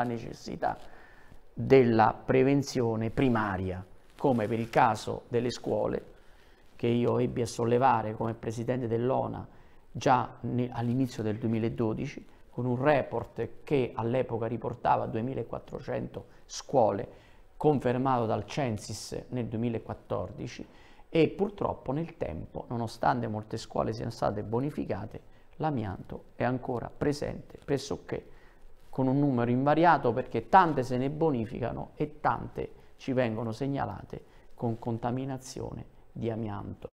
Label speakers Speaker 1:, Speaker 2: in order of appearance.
Speaker 1: la necessità della prevenzione primaria, come per il caso delle scuole, che io ebbi a sollevare come presidente dell'ONA già all'inizio del 2012, con un report che all'epoca riportava 2400 scuole, confermato dal Censis nel 2014, e purtroppo nel tempo, nonostante molte scuole siano state bonificate, l'amianto è ancora presente pressoché con un numero invariato perché tante se ne bonificano e tante ci vengono segnalate con contaminazione di amianto.